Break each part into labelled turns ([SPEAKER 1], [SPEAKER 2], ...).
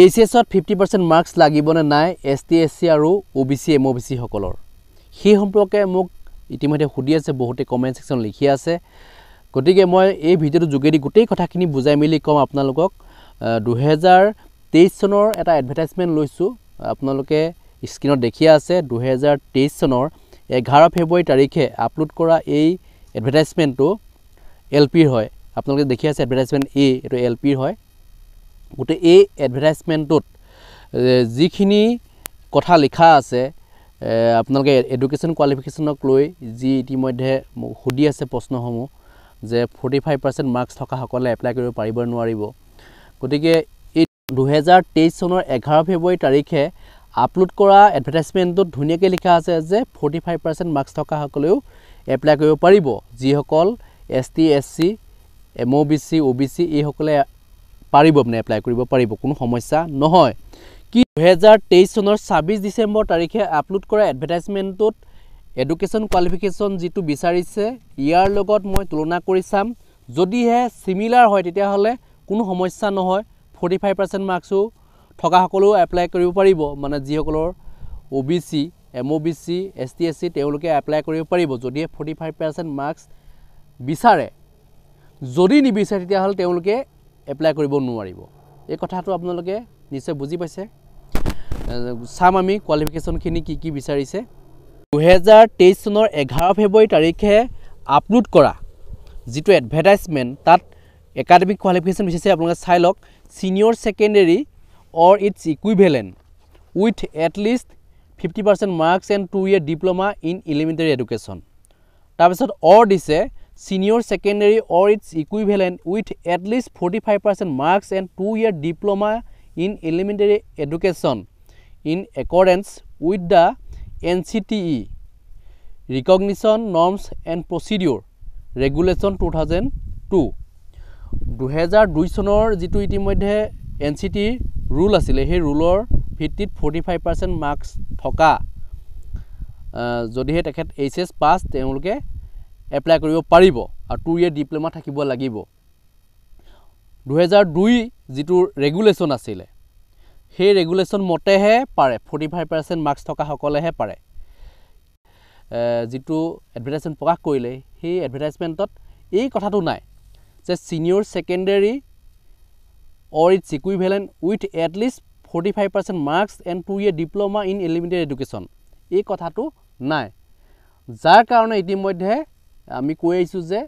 [SPEAKER 1] H এছত fifty percent marks লাগিবনে নাই এচ টি এছ চি আৰু O' B C M O' B চিসকলৰ সেই সম্পৰ্কে মোক ইতিমধ্যে সুধি আছে বহুতে কমেণ্ট ছেকশ্যন লিখি আছে গতিকে মই এই ভিডিঅ'টো যোগেদি গোটেই কথাখিনি বুজাই মেলি ক'ম আপোনালোকক দুহেজাৰ তেইছ চনৰ এটা এডভাৰটাইজমেণ্ট লৈছোঁ আপোনালোকে স্ক্ৰীণত দেখি আছে দুহেজাৰ তেইছ চনৰ এঘাৰ ফেব্ৰুৱাৰী তাৰিখে আপলোড কৰা এই এডভাৰটাইজমেণ্টটো এল পিৰ হয় আপোনালোকে দেখি আছে এডভাৰটাইজমেণ্ট এ এইটো এল পিৰ হয় গোটেই এই এডভাৰটাইজমেণ্টটোত যিখিনি কথা লিখা আছে আপোনালোকে এডুকেশ্যন কোৱালিফিকেশ্যনক লৈ যি ইতিমধ্যে সুধি আছে প্ৰশ্নসমূহ যে ফৰ্টি ফাইভ পাৰ্চেণ্ট মাৰ্কছ থকাসকলে এপ্লাই কৰিব পাৰিব নোৱাৰিব গতিকে এই দুহেজাৰ তেইছ চনৰ এঘাৰ ফেব্ৰুৱাৰী তাৰিখে আপলোড কৰা এডভাৰটাইজমেণ্টটোত ধুনীয়াকৈ লিখা আছে যে ফৰ্টি ফাইভ পাৰ্চেণ্ট মাৰ্কছ থকাসকলেও এপ্লাই কৰিব পাৰিব যিসকল S T S C M O' B C O' B C এইসকলে পাৰিব মানে এপ্লাই কৰিব পাৰিব কোনো সমস্যা নহয় কি দুহেজাৰ তেইছ চনৰ ছাব্বিছ ডিচেম্বৰ তাৰিখে আপলোড কৰা এডভাৰটাইজমেণ্টটোত এডুকেশ্যন কোৱালিফিকেশ্যন যিটো বিচাৰিছে ইয়াৰ লগত মই তুলনা কৰি চাম যদিহে চিমিলাৰ হয় তেতিয়াহ'লে কোনো সমস্যা নহয় ফৰ্টি ফাইভ পাৰ্চেণ্ট মাৰ্কছো থকাসকলেও এপ্লাই কৰিব পাৰিব মানে যিসকলৰ O' B C M O' B C S T S C তেওঁলোকে এপ্লাই কৰিব পাৰিব যদিহে ফৰ্টি ফাইভ পাৰ্চেণ্ট মাৰ্কছ বিচাৰে যদি নিবিচাৰে তেতিয়াহ'লে তেওঁলোকে এপ্লাই কৰিব নোৱাৰিব এই কথাটো আপোনালোকে নিশ্চয় বুজি পাইছে চাম আমি কোৱালিফিকেশ্যনখিনি কি কি বিচাৰিছে দুহেজাৰ তেইছ চনৰ এঘাৰ ফেব্ৰুৱাৰী তাৰিখে আপলোড কৰা যিটো এডভাৰটাইজমেণ্ট তাত একাডেমিক কোৱালিফিকেশ্যন বিচাৰিছে আপোনালোকে চাই লওক senior secondary or its equivalent with at least fifty percent marks and two year diploma in elementary education তাৰপিছত অৰ দিছে senior secondary or its equivalent with at least 45% marks and 2 year diploma in elementary education in accordance with the NCTE recognition norms and procedure regulation 2002 2002 চনৰ যিটো ইতিমধ্যে N C T rule আছিলে সেই ৰুলৰ ভিত্তিত forty five percent marks থকা যদিহে তেখেত H S পাছ তেওঁলোকে এপ্লাই কৰিব পাৰিব আৰু টু ইয়েৰ ডিপ্ল'মা থাকিব লাগিব দুহেজাৰ দুই যিটো ৰেগুলেশ্যন আছিলে সেই ৰেগুলেশ্যন মতেহে পাৰে ফৰ্টি ফাইভ পাৰ্চেণ্ট মাৰ্কছ থকাসকলেহে পাৰে যিটো এডভাৰটাইজমেণ্ট প্ৰকাশ কৰিলে সেই এডভাৰটাইজমেণ্টত এই কথাটো নাই যে senior secondary or its equivalent with at least forty five percent marks and two year diploma in elementary education এই কথাটো নাই যাৰ কাৰণে ইতিমধ্যে আমি কৈ আহিছোঁ যে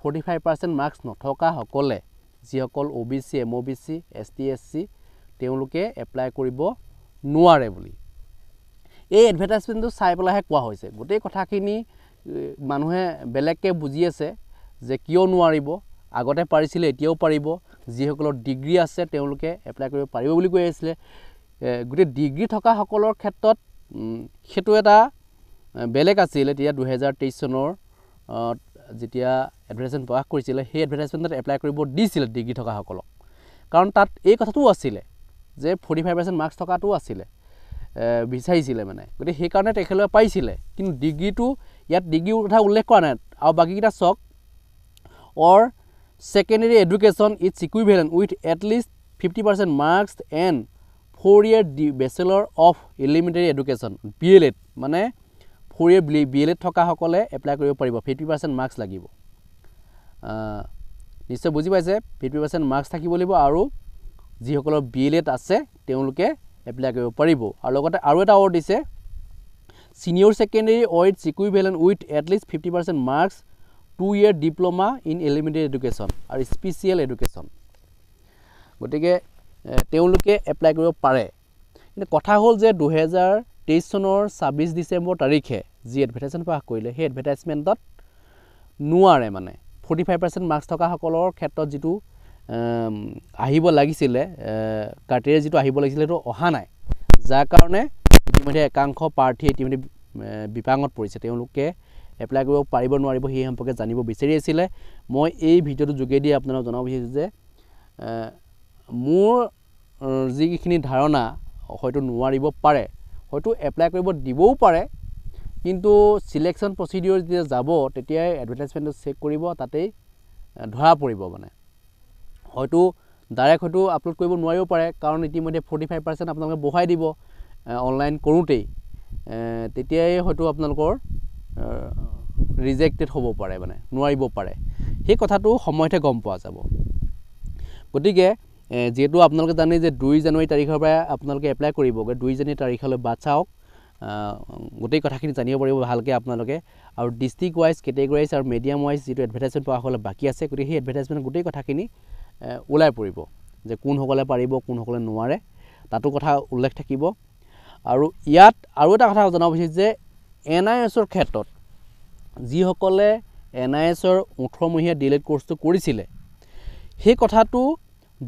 [SPEAKER 1] ফৰ্টি ফাইভ পাৰ্চেণ্ট মাৰ্কছ নথকাসকলে যিসকল O' B C M O' B C S T S C তেওঁলোকে এপ্লাই কৰিব নোৱাৰে বুলি এই এডভাৰটাইজমেণ্টটো চাই পেলাইহে কোৱা হৈছে গোটেই কথাখিনি মানুহে বেলেগকৈ বুজি আছে যে কিয় নোৱাৰিব আগতে পাৰিছিলে এতিয়াও পাৰিব যিসকলৰ ডিগ্ৰী আছে তেওঁলোকে এপ্লাই কৰিব পাৰিব বুলি কৈ আছিলে গোটেই ডিগ্ৰী থকাসকলৰ ক্ষেত্ৰত সেইটো এটা বেলেগ আছিল এতিয়া দুহেজাৰ তেইছ চনৰ যেতিয়া এডভাৰটাইজমেণ্ট প্ৰকাশ কৰিছিলে সেই এডভাৰটাইজমেণ্টত এপ্লাই কৰিব দিছিলে ডিগ্ৰী থকাসকলক কাৰণ তাত এই কথাটোও আছিলে যে ফৰ্টি ফাইভ পাৰ্চেণ্ট মাৰ্কছ থকাটো আছিলে বিচাৰিছিলে মানে গতিকে সেইকাৰণে তেখেতলোকে পাইছিলে কিন্তু ডিগ্ৰীটো ইয়াত ডিগ্ৰীৰ কথা উল্লেখ কৰা নাই আৰু বাকীকেইটা চাওক or secondary education its equivalent with at least fifty percent marks and four year D bachelor of elementary education B El Ed মানে four year B B El Ed থকাসকলে এপ্লাই কৰিব পাৰিব ফিফটি পাৰ্চেণ্ট মাৰ্কছ লাগিব নিশ্চয় বুজি পাইছে fifty percent marks থাকিব লাগিব আৰু যিসকলৰ বি এল এড আছে তেওঁলোকে এপ্লাই কৰিব পাৰিব আৰু লগতে আৰু এটা অৰ্ড দিছে ছিনিয়ৰ ছেকেণ্ডেৰী চিকুই equivalent with at least fifty percent marks two year diploma in elementary education আৰু স্পেচিয়েল এডুকেশ্যন গতিকে তেওঁলোকে এপ্লাই কৰিব পাৰে কিন্তু কথা হ'ল যে দুহেজাৰ তেইছ চনৰ ছাব্বিছ ডিচেম্বৰ তাৰিখে যি এডভাৰটাইজমেণ্ট প্ৰকাশ কৰিলে সেই এডভাৰটাইজমেণ্টত নোৱাৰে মানে ফৰ্টি ফাইভ পাৰ্চেণ্ট মাৰ্কছ থকাসকলৰ ক্ষেত্ৰত যিটো আহিব লাগিছিলে কাৰ্টেৰিয়া যিটো আহিব লাগিছিলে সেইটো অহা নাই যাৰ কাৰণে ইতিমধ্যে একাংশ প্ৰাৰ্থী ইতিমধ্যে বিপাঙত পৰিছে তেওঁলোকে এপ্লাই কৰিব পাৰিব নোৱাৰিব সেই সম্পৰ্কে জানিব বিচাৰি আছিলে মই এই ভিডিঅ'টোৰ যোগেদি আপোনালোকক জনাব বিচাৰিছোঁ যে মোৰ যিখিনি ধাৰণা হয়তো নোৱাৰিব পাৰে হয়তো এপ্লাই কৰিব দিবও পাৰে কিন্তু চিলেকশ্যন প্ৰচিডিঅ'ৰ যেতিয়া যাব তেতিয়াই এডভাৰটাইজমেণ্টটো চেক কৰিব তাতেই ধৰা পৰিব মানে হয়তো ডাইৰেক্ট হয়তো আপলোড কৰিব নোৱাৰিব পাৰে কাৰণ ইতিমধ্যে ফৰ্টি ফাইভ পাৰ্চেণ্ট আপোনালোকে বহাই দিব অনলাইন কৰোঁতেই তেতিয়াই হয়তো আপোনালোকৰ ৰিজেক্টেড হ'ব পাৰে মানে নোৱাৰিব পাৰে সেই কথাটো সময়তহে গম পোৱা যাব গতিকে যিহেতু আপোনালোকে জানে যে দুই জানুৱাৰী তাৰিখৰ পৰা আপোনালোকে এপ্লাই কৰিবগৈ দুই জানুৱাৰী তাৰিখলৈ বাট চাওক গোটেই কথাখিনি জানিব পাৰিব ভালকৈ আপোনালোকে আৰু ডিষ্ট্ৰিক্ট ৱাইজ কেটেগৰাইজ আৰু মিডিয়াম ৱাইজ যিটো এডভাৰটাইজমেণ্ট পোৱাসকলে বাকী আছে গতিকে সেই এডভাৰটাইজমেণ্ট গোটেই কথাখিনি ওলাই পৰিব যে কোনসকলে পাৰিব কোনসকলে নোৱাৰে তাতো কথা উল্লেখ থাকিব আৰু ইয়াত আৰু এটা কথা জনাব বিচাৰিছোঁ যে এন আই এছৰ ক্ষেত্ৰত যিসকলে এন আই এছৰ ওঠৰমহীয়া ডিলেট কৰ্চটো কৰিছিলে সেই কথাটো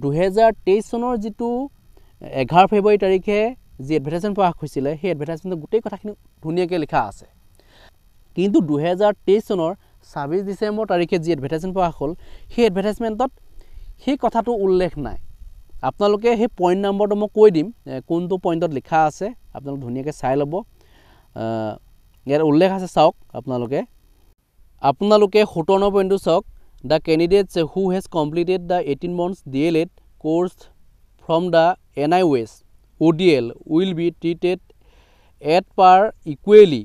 [SPEAKER 1] দুহেজাৰ তেইছ চনৰ যিটো এঘাৰ ফেব্ৰুৱাৰী তাৰিখে যি এডভাৰটাইজমেণ্ট প্ৰকাশ হৈছিলে সেই এডভাৰটাইজমেণ্টত গোটেই কথাখিনি ধুনীয়াকৈ লিখা আছে কিন্তু দুহেজাৰ তেইছ চনৰ ছাব্বিছ ডিচেম্বৰ তাৰিখে যি এডভাৰটাইজমেণ্ট প্ৰকাশ হ'ল সেই এডভাৰটাইজমেণ্টত সেই কথাটো উল্লেখ নাই আপোনালোকে সেই পইণ্ট নম্বৰটো মই কৈ দিম কোনটো পইণ্টত লিখা আছে আপোনালোকে ধুনীয়াকৈ চাই ল'ব ইয়াত উল্লেখ আছে চাওক আপোনালোকে আপোনালোকে সোতৰ পইণ্টটো চাওক the candidates who has completed the eighteen months D El Ed course from the N I ৱেচ O' D El will be treated at par equally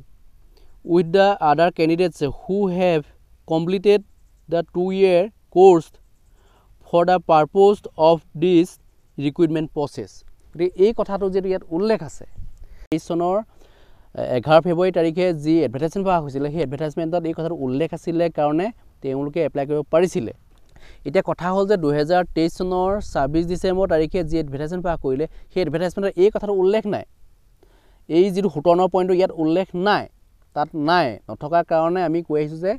[SPEAKER 1] with the other candidates who have completed the two year course for the purpose of this recruitment process গতিকে এই কথাটো যিটো ইয়াত উল্লেখ আছে তেইছ চনৰ এঘাৰ ফেব্ৰুৱাৰী তাৰিখে যি এডভাৰটাইজমেণ্ট পোৱা হৈছিলে সেই এডভাৰটাইজমেণ্টত এই কথাটো উল্লেখ আছিলে কাৰণে তেওঁলোকে এপ্লাই কৰিব পাৰিছিলে এতিয়া কথা হ'ল যে দুহেজাৰ তেইছ চনৰ ছাব্বিছ ডিচেম্বৰ তাৰিখে যি এডভাৰটাইজমেণ্ট পাছ কৰিলে সেই এডভাৰটাইজমেণ্টৰ এই কথাটো উল্লেখ নাই এই যিটো সোতৰ নৰ পইণ্টটো ইয়াত উল্লেখ নাই তাত নাই নথকাৰ কাৰণে আমি কৈ আহিছোঁ যে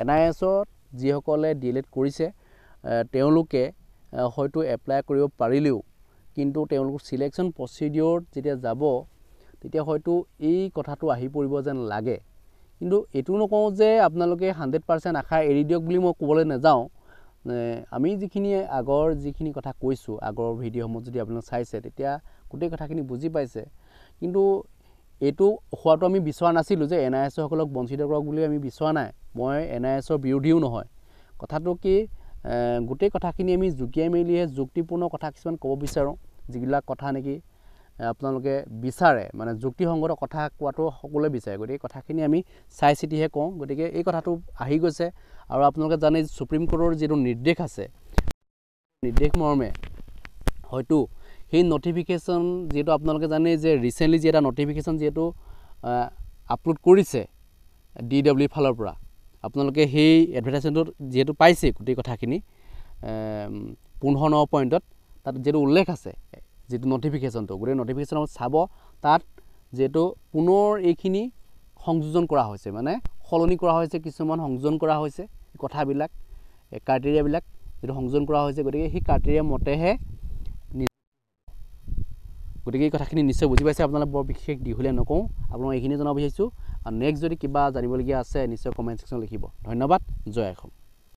[SPEAKER 1] এন আই এছত যিসকলে ডিলেট কৰিছে তেওঁলোকে হয়তো এপ্লাই কৰিব পাৰিলেও কিন্তু তেওঁলোকৰ চিলেকশ্যন প্ৰচিডিঅৰত যেতিয়া যাব তেতিয়া হয়তো এই কথাটো আহি পৰিব যেন লাগে কিন্তু এইটো নকওঁ যে আপোনালোকে হাণ্ড্ৰেড পাৰ্চেণ্ট আশা এৰি দিয়ক বুলি মই ক'বলৈ নাযাওঁ আমি যিখিনি আগৰ যিখিনি কথা কৈছোঁ আগৰ ভিডিঅ'সমূহ যদি আপোনালোকে চাইছে তেতিয়া গোটেই কথাখিনি বুজি পাইছে কিন্তু এইটো হোৱাটো আমি বিচৰা নাছিলোঁ যে এন আই এছসকলক বঞ্চিত কৰক বুলি আমি বিচৰা নাই মই এন আই এছৰ বিৰোধীও নহয় কথাটো কি গোটেই কথাখিনি আমি জুকিয়াই মেলিহে যুক্তিপূৰ্ণ কথা কিছুমান ক'ব বিচাৰোঁ যিবিলাক কথা নেকি আপোনালোকে বিচাৰে মানে যুক্তিসংগত কথা কোৱাটো সকলোৱে বিচাৰে গতিকে কথাখিনি আমি চাই চিতিহে কওঁ গতিকে এই কথাটো আহি গৈছে আৰু আপোনালোকে জানে চুপ্ৰিম কোৰ্টৰ যিটো নিৰ্দেশ আছে নিৰ্দেশ মৰ্মে হয়তো সেই নটিফিকেশ্যন যিহেতু আপোনালোকে জানেই যে ৰিচেণ্টলি যি এটা নটিফিকেশ্যন যিহেতু আপলোড কৰিছে ডি ডব্লিউ ফালৰ পৰা আপোনালোকে সেই এডভাৰটাইজমেণ্টটোত যিহেতু পাইছেই গোটেই কথাখিনি পোন্ধৰ ন পইণ্টত তাত যিহেতু উল্লেখ আছে যিটো নটিফিকেশ্যনটো গোটেই নটিফিকেশ্যনত চাব তাত যিহেতু পুনৰ এইখিনি সংযোজন কৰা হৈছে মানে সলনি কৰা হৈছে কিছুমান সংযোজন কৰা হৈছে কথাবিলাক ক্ৰাইটেৰিয়াবিলাক যিটো সংযোজন কৰা হৈছে গতিকে সেই ক্ৰাইটেৰিয়া মতেহে গতিকে এই কথাখিনি নিশ্চয় বুজি পাইছে আপোনালোকে বৰ বিশেষ দীঘলীয়া নকওঁ আপোনাক এইখিনি জনাব বিচাৰিছোঁ আৰু নেক্সট যদি কিবা জানিবলগীয়া আছে নিশ্চয় কমেণ্ট ছেকশ্যনত লিখিব ধন্যবাদ জয় অসম